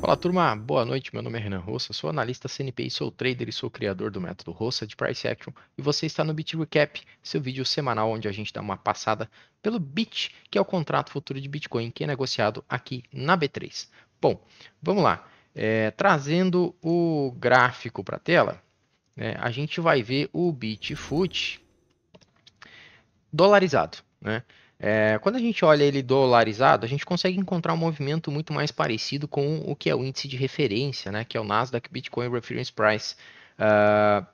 Fala turma, boa noite. Meu nome é Renan Rossa, sou analista CNP, sou trader e sou criador do método Rossa de Price Action. E você está no Bit Recap, seu vídeo semanal onde a gente dá uma passada pelo Bit, que é o contrato futuro de Bitcoin que é negociado aqui na B3. Bom, vamos lá. É, trazendo o gráfico para a tela, né, a gente vai ver o Bitfoot dolarizado, né? É, quando a gente olha ele dolarizado, a gente consegue encontrar um movimento muito mais parecido com o que é o índice de referência, né, que é o Nasdaq Bitcoin Reference Price. Uh,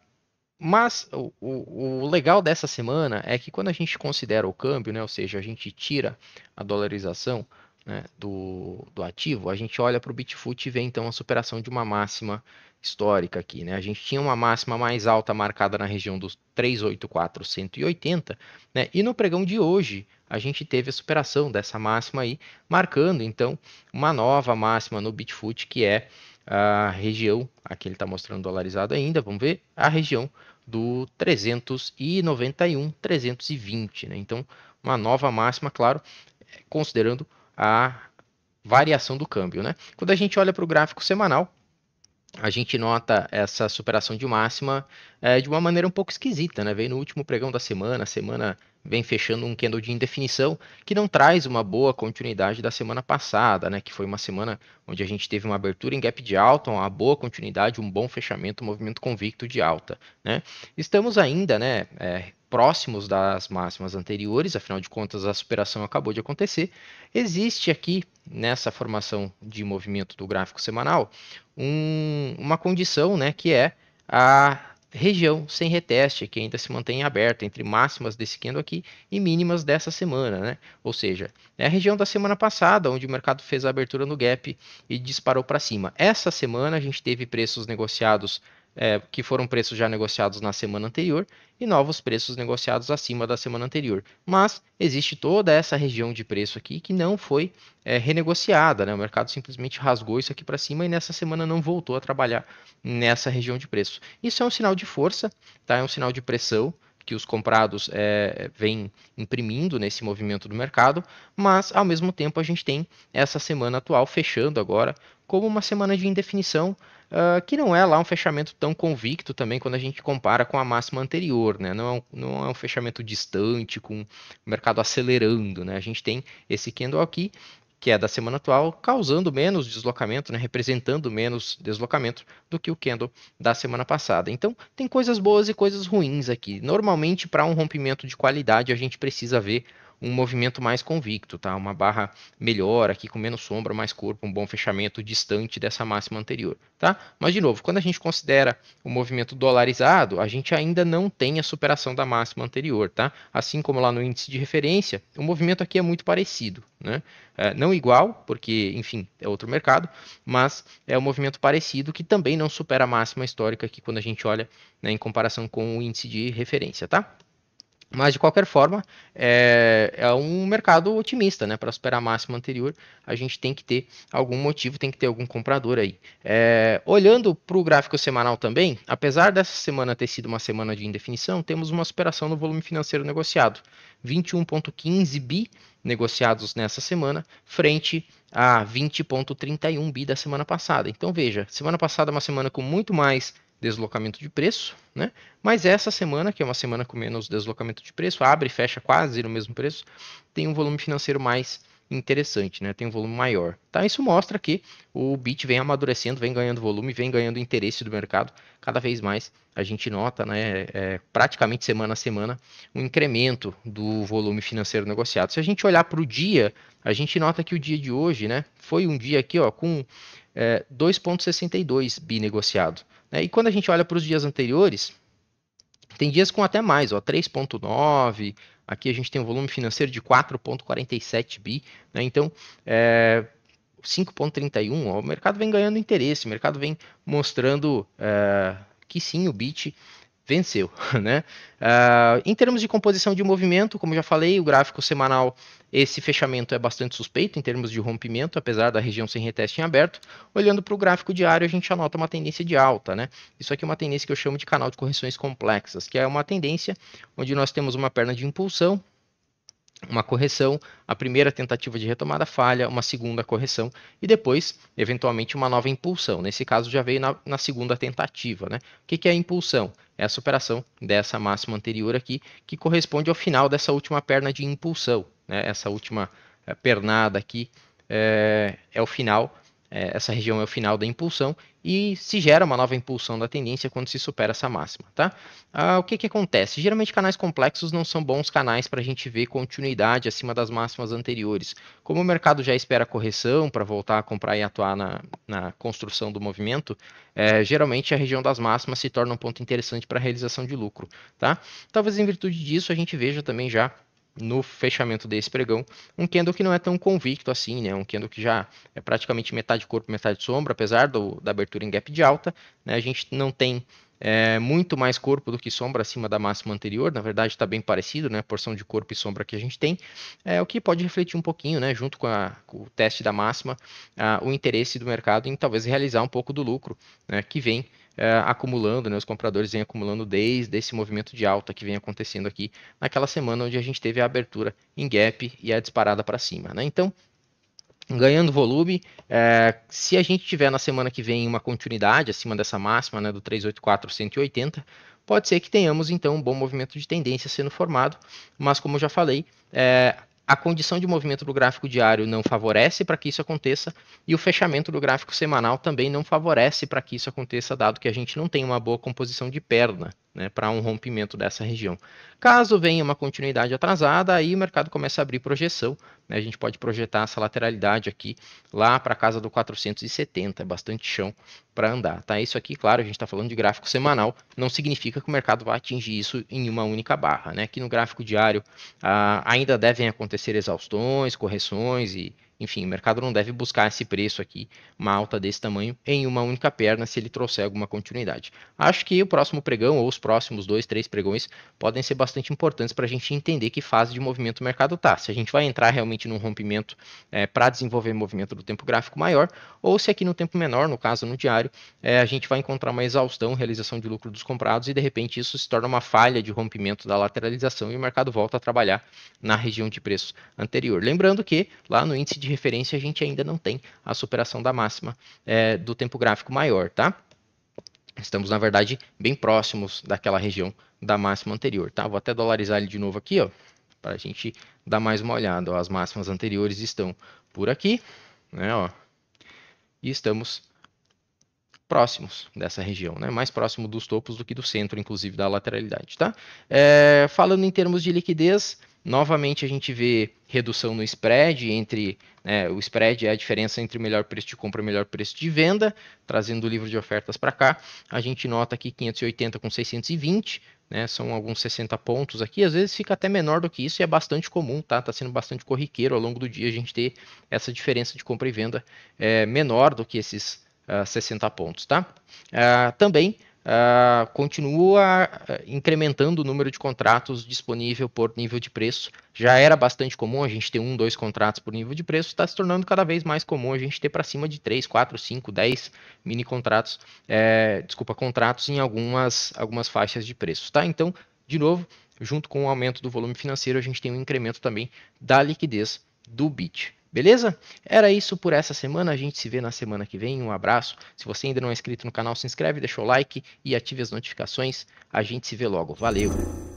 mas o, o, legal dessa semana é que quando a gente considera o câmbio, né, ou seja, a gente tira a dolarização né, do, do ativo, a gente olha para o Bitfoot e vê então a superação de uma máxima histórica aqui, né? A gente tinha uma máxima mais alta marcada na região dos 384, 180, né? E no pregão de hoje a gente teve a superação dessa máxima aí, marcando então uma nova máxima no Bitfoot que é a região, aqui ele está mostrando dolarizado ainda, vamos ver, a região do 391, 320, né? Então uma nova máxima, claro, considerando a variação do câmbio, né? Quando a gente olha para o gráfico semanal, a gente nota essa superação de máxima é, de uma maneira um pouco esquisita, né? Vem no último pregão da semana, a semana vem fechando um candle de indefinição que não traz uma boa continuidade da semana passada, né? Que foi uma semana onde a gente teve uma abertura em gap de alta, uma boa continuidade, um bom fechamento, um movimento convicto de alta, né? Estamos ainda, né? É, próximos das máximas anteriores, afinal de contas a superação acabou de acontecer, existe aqui nessa formação de movimento do gráfico semanal um, uma condição né, que é a região sem reteste, que ainda se mantém aberta entre máximas desse candle aqui e mínimas dessa semana, né? Ou seja, é a região da semana passada, onde o mercado fez a abertura no gap e disparou para cima. Essa semana a gente teve preços negociados é, que foram preços já negociados na semana anterior e novos preços negociados acima da semana anterior. Mas existe toda essa região de preço aqui que não foi é, renegociada, né? O mercado simplesmente rasgou isso aqui para cima e nessa semana não voltou a trabalhar nessa região de preço. Isso é um sinal de força, tá? É um sinal de pressão que os comprados é, vêm imprimindo nesse movimento do mercado, mas ao mesmo tempo a gente tem essa semana atual fechando agora como uma semana de indefinição, uh, que não é lá um fechamento tão convicto também quando a gente compara com a máxima anterior, né? Não é um, não é um fechamento distante, com o mercado acelerando, né? A gente tem esse candle aqui que é da semana atual, causando menos deslocamento, né, representando menos deslocamento do que o candle da semana passada. Então, tem coisas boas e coisas ruins aqui. Normalmente, para um rompimento de qualidade, a gente precisa ver um movimento mais convicto, tá? Uma barra melhor aqui com menos sombra, mais corpo, um bom fechamento distante dessa máxima anterior, tá? Mas de novo, quando a gente considera o movimento dolarizado, a gente ainda não tem a superação da máxima anterior, tá? Assim como lá no índice de referência, o movimento aqui é muito parecido, né? É, não igual, porque, enfim, é outro mercado, mas é um movimento parecido que também não supera a máxima histórica aqui quando a gente olha né, em comparação com o índice de referência, tá? Mas, de qualquer forma, é, é um mercado otimista, né? Para superar a máxima anterior, a gente tem que ter algum motivo, tem que ter algum comprador aí. É, olhando para o gráfico semanal também, apesar dessa semana ter sido uma semana de indefinição, temos uma superação no volume financeiro negociado. 21,15 bi negociados nessa semana, frente a 20,31 bi da semana passada. Então, veja, semana passada é uma semana com muito mais deslocamento de preço, né? Mas essa semana, que é uma semana com menos deslocamento de preço, abre e fecha quase no mesmo preço, tem um volume financeiro mais interessante, né? Tem um volume maior. Tá? Isso mostra que o BIT vem amadurecendo, vem ganhando volume, vem ganhando interesse do mercado. Cada vez mais a gente nota, né? É, é praticamente semana a semana, um incremento do volume financeiro negociado. Se a gente olhar para o dia, a gente nota que o dia de hoje, né? Foi um dia aqui, ó, com é, 2,62 bi negociado. Né? E quando a gente olha para os dias anteriores, tem dias com até mais, 3,9. Aqui a gente tem um volume financeiro de 4,47 bi. Né? Então, é, 5,31. O mercado vem ganhando interesse, o mercado vem mostrando é, que sim, o BIT venceu, né? Uh, em termos de composição de movimento, como já falei, o gráfico semanal, esse fechamento é bastante suspeito em termos de rompimento, apesar da região sem reteste em aberto. Olhando para o gráfico diário, a gente anota uma tendência de alta, né? Isso aqui é uma tendência que eu chamo de canal de correções complexas, que é uma tendência onde nós temos uma perna de impulsão, uma correção, a primeira tentativa de retomada falha, uma segunda correção e depois, eventualmente, uma nova impulsão. Nesse caso, já veio na, na segunda tentativa. Né? O que, que é a impulsão? É a superação dessa máxima anterior aqui, que corresponde ao final dessa última perna de impulsão. Né? Essa última eh, pernada aqui é, é o final é, essa região é o final da impulsão e se gera uma nova impulsão da tendência quando se supera essa máxima, tá? Ah, o que que acontece? Geralmente canais complexos não são bons canais para a gente ver continuidade acima das máximas anteriores. Como o mercado já espera correção para voltar a comprar e atuar na, na construção do movimento, é, geralmente a região das máximas se torna um ponto interessante para realização de lucro, tá? Talvez em virtude disso a gente veja também já no fechamento desse pregão, um candle que não é tão convicto assim, né? Um candle que já é praticamente metade corpo, metade sombra, apesar do, da abertura em gap de alta, né? A gente não tem é, muito mais corpo do que sombra acima da máxima anterior, na verdade está bem parecido, né? A porção de corpo e sombra que a gente tem, é o que pode refletir um pouquinho, né? Junto com, a, com o teste da máxima, a, o interesse do mercado em talvez realizar um pouco do lucro, né? Que vem é, acumulando, né, os compradores vêm acumulando desde esse movimento de alta que vem acontecendo aqui naquela semana onde a gente teve a abertura em gap e a disparada para cima. Né? Então, ganhando volume. É, se a gente tiver na semana que vem uma continuidade acima dessa máxima né, do 384-180, pode ser que tenhamos então um bom movimento de tendência sendo formado, mas como eu já falei, é, a condição de movimento do gráfico diário não favorece para que isso aconteça e o fechamento do gráfico semanal também não favorece para que isso aconteça, dado que a gente não tem uma boa composição de perna né, para um rompimento dessa região. Caso venha uma continuidade atrasada, aí o mercado começa a abrir projeção. Né, a gente pode projetar essa lateralidade aqui lá para a casa do 470, é bastante chão para andar. Tá? Isso aqui, claro, a gente está falando de gráfico semanal, não significa que o mercado vai atingir isso em uma única barra. Né? Aqui no gráfico diário ah, ainda devem acontecer exaustões, correções e, enfim, o mercado não deve buscar esse preço aqui, uma alta desse tamanho, em uma única perna, se ele trouxer alguma continuidade. Acho que o próximo pregão, ou os próximos dois, três pregões, podem ser bastante importantes para a gente entender que fase de movimento o mercado está. Se a gente vai entrar realmente num rompimento é, para desenvolver movimento do tempo gráfico maior, ou se aqui no tempo menor, no caso no diário, é, a gente vai encontrar uma exaustão, realização de lucro dos comprados e de repente isso se torna uma falha de rompimento da lateralização e o mercado volta a trabalhar na região de preço anterior. Lembrando que lá no índice de referência a gente ainda não tem a superação da máxima é, do tempo gráfico maior, tá? Estamos, na verdade, bem próximos daquela região da máxima anterior, tá? Vou até dolarizar ele de novo aqui, ó, para a gente dar mais uma olhada. As máximas anteriores estão por aqui, né, ó, e estamos próximos dessa região, né? mais próximo dos topos do que do centro, inclusive da lateralidade. Tá? É, falando em termos de liquidez, Novamente a gente vê redução no spread entre né, o spread é a diferença entre o melhor preço de compra e o melhor preço de venda, trazendo o livro de ofertas para cá, a gente nota aqui 580 com 620, né, são alguns 60 pontos aqui, às vezes fica até menor do que isso e é bastante comum, tá? está sendo bastante corriqueiro ao longo do dia a gente ter essa diferença de compra e venda é, menor do que esses uh, ah, 60 pontos, tá? Uh, também uh, continua ah, incrementando o número de contratos disponível por nível de preço. Já era bastante comum a gente ter um, dois contratos por nível de preço, está se tornando cada vez mais comum a gente ter para cima de três, quatro, cinco, dez mini contratos, é, desculpa, contratos em algumas, algumas faixas de preço. Tá? Então, de novo, junto com o aumento do volume financeiro, a gente tem um incremento também da liquidez do BIT. Beleza? Era isso por essa semana. A gente se vê na semana que vem. Um abraço. Se você ainda não é inscrito no canal, se inscreve, deixa o like e ative as notificações. A gente se vê logo. Valeu!